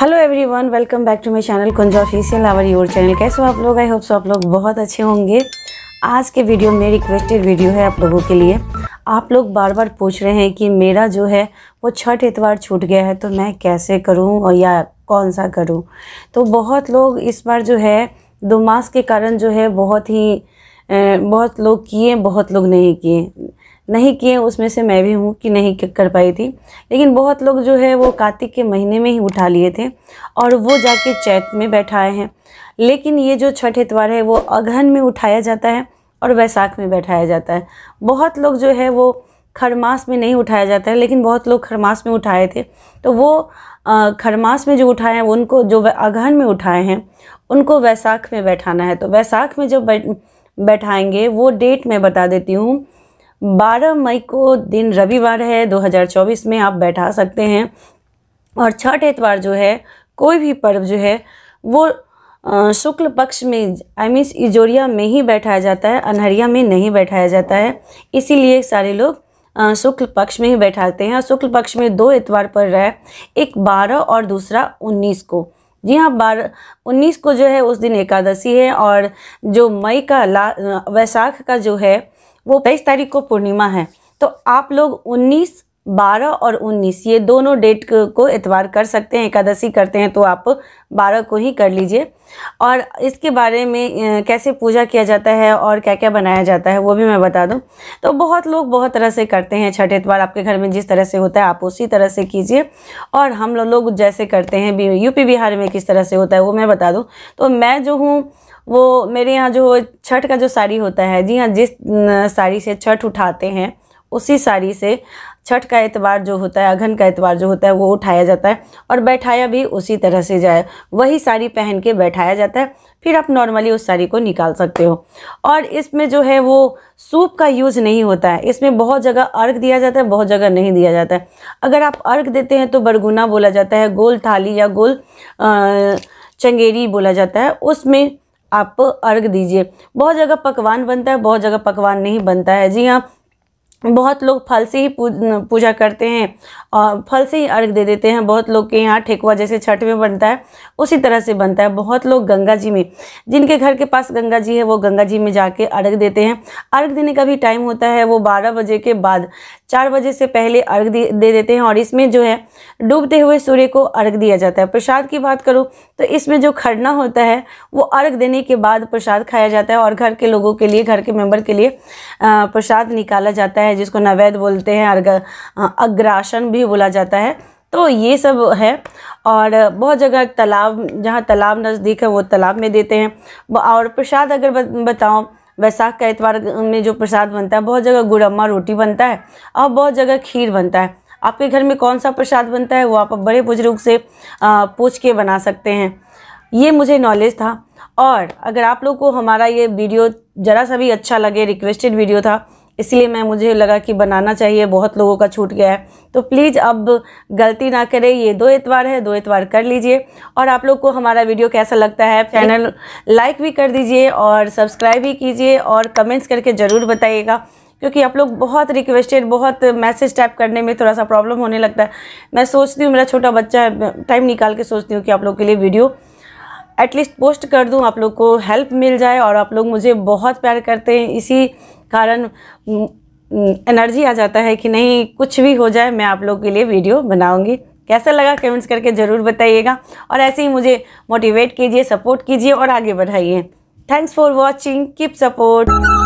hello everyone welcome back to my channel Kunja official our your channel कैसे हो आप लोग आई होप सो आप लोग बहुत अच्छे होंगे आज के वीडियो में रिक्वेस्टेड वीडियो है आप लोगों के लिए आप लोग बार बार पूछ रहे हैं कि मेरा जो है वो छठ इतवार छूट गया है तो मैं कैसे करूँ और या कौन सा करूँ तो बहुत लोग इस बार जो है दो मास के कारण जो है बहुत ही बहुत लोग किए बहुत लोग नहीं किए नहीं किए उसमें से मैं भी हूँ कि नहीं कर पाई थी लेकिन बहुत लोग जो है वो कार्तिक के महीने में ही उठा लिए थे और वो जाके चैत में बैठाए हैं लेकिन ये जो छठ इतवार है वो अगहन में उठाया जाता है और वैसाख में बैठाया जाता है बहुत लोग जो है वो खरमास में नहीं उठाया जाता है लेकिन बहुत लोग खरमास में उठाए थे तो वो खरमास में जो उठाए हैं उनको जो अगहन में उठाए हैं उनको वैसाख में बैठाना है तो वैसाख में जो बैठाएंगे वो डेट मैं बता देती हूँ 12 मई को दिन रविवार है 2024 में आप बैठा सकते हैं और छठ एतवार जो है कोई भी पर्व जो है वो शुक्ल पक्ष में आई मीन्स इजोरिया में ही बैठाया जाता है अनहरिया में नहीं बैठाया जाता है इसीलिए सारे लोग शुक्ल पक्ष में ही बैठाते हैं शुक्ल पक्ष में दो इतवार पर रहे है एक बारह और दूसरा उन्नीस को जी हाँ बारह उन्नीस को जो है उस दिन एकादशी है और जो मई का ला वैशाख का जो है वो तेईस तारीख को पूर्णिमा है तो आप लोग उन्नीस बारह और उन्नीस ये दोनों डेट को एतवार कर सकते हैं एकादशी करते हैं तो आप बारह को ही कर लीजिए और इसके बारे में कैसे पूजा किया जाता है और क्या क्या बनाया जाता है वो भी मैं बता दूं तो बहुत लोग बहुत तरह से करते हैं छठ एतवार आपके घर में जिस तरह से होता है आप उसी तरह से कीजिए और हम लोग जैसे करते हैं यूपी बिहार में किस तरह से होता है वो मैं बता दूँ तो मैं जो हूँ वो मेरे यहाँ जो छठ का जो साड़ी होता है जी हाँ जिस साड़ी से छठ उठाते हैं उसी साड़ी से छठ का एतवार जो होता है अघन का एतवार जो होता है वो उठाया जाता है और बैठाया भी उसी तरह से जाए वही साड़ी पहन के बैठाया जाता है फिर आप नॉर्मली उस साड़ी को निकाल सकते हो और इसमें जो है वो सूप का यूज़ नहीं होता है इसमें बहुत जगह अर्घ दिया जाता है बहुत जगह नहीं दिया जाता है अगर आप अर्घ देते हैं तो बरगुना बोला जाता है गोल थाली या गोल चंगेरी बोला जाता है उसमें आप अर्घ दीजिए बहुत जगह पकवान बनता है बहुत जगह पकवान नहीं बनता है जी हाँ बहुत लोग फल से ही पूजा करते हैं और फल से ही अर्घ दे देते हैं बहुत लोग के यहाँ ठेकुआ जैसे छठ में बनता है उसी तरह से बनता है बहुत लोग गंगा जी में जिनके घर के पास गंगा जी है वो गंगा जी में जाके अर्घ देते हैं अर्घ देने का भी टाइम होता है वो बारह बजे के बाद चार बजे से पहले अर्घ दे देते हैं और इसमें जो है डूबते हुए सूर्य को अर्घ दिया जाता है प्रसाद की बात करूँ तो इसमें जो खरना होता है वो अर्घ देने के बाद प्रसाद खाया जाता है और घर के लोगों के लिए घर के मेम्बर के लिए प्रसाद निकाला जाता है है जिसको नवैद बोलते हैं अर्घ अग्रासन भी बोला जाता है तो ये सब है और बहुत जगह तालाब जहाँ तालाब नज़दीक है वो तालाब में देते हैं और प्रसाद अगर बताऊँ वैसाख का एतवार में जो प्रसाद बनता है बहुत जगह गुड़म्मा रोटी बनता है और बहुत जगह खीर बनता है आपके घर में कौन सा प्रसाद बनता है वो आप बड़े बुजुर्ग से पूछ के बना सकते हैं ये मुझे नॉलेज था और अगर आप लोग को हमारा ये वीडियो ज़रा सा भी अच्छा लगे रिक्वेस्टेड वीडियो था इसलिए मैं मुझे लगा कि बनाना चाहिए बहुत लोगों का छूट गया है तो प्लीज़ अब गलती ना करें ये दो एतवार है दो एतवार कर लीजिए और आप लोग को हमारा वीडियो कैसा लगता है चैनल लाइक भी कर दीजिए और सब्सक्राइब भी कीजिए और कमेंट्स करके ज़रूर बताइएगा क्योंकि आप लोग बहुत रिक्वेस्टेड बहुत मैसेज टाइप करने में थोड़ा सा प्रॉब्लम होने लगता है मैं सोचती हूँ मेरा छोटा बच्चा टाइम निकाल के सोचती हूँ कि आप लोग के लिए वीडियो एटलीस्ट पोस्ट कर दूं आप लोग को हेल्प मिल जाए और आप लोग मुझे बहुत प्यार करते हैं इसी कारण एनर्जी आ जाता है कि नहीं कुछ भी हो जाए मैं आप लोग के लिए वीडियो बनाऊंगी कैसा लगा कमेंट्स करके ज़रूर बताइएगा और ऐसे ही मुझे मोटिवेट कीजिए सपोर्ट कीजिए और आगे बढ़ाइए thanks for watching keep support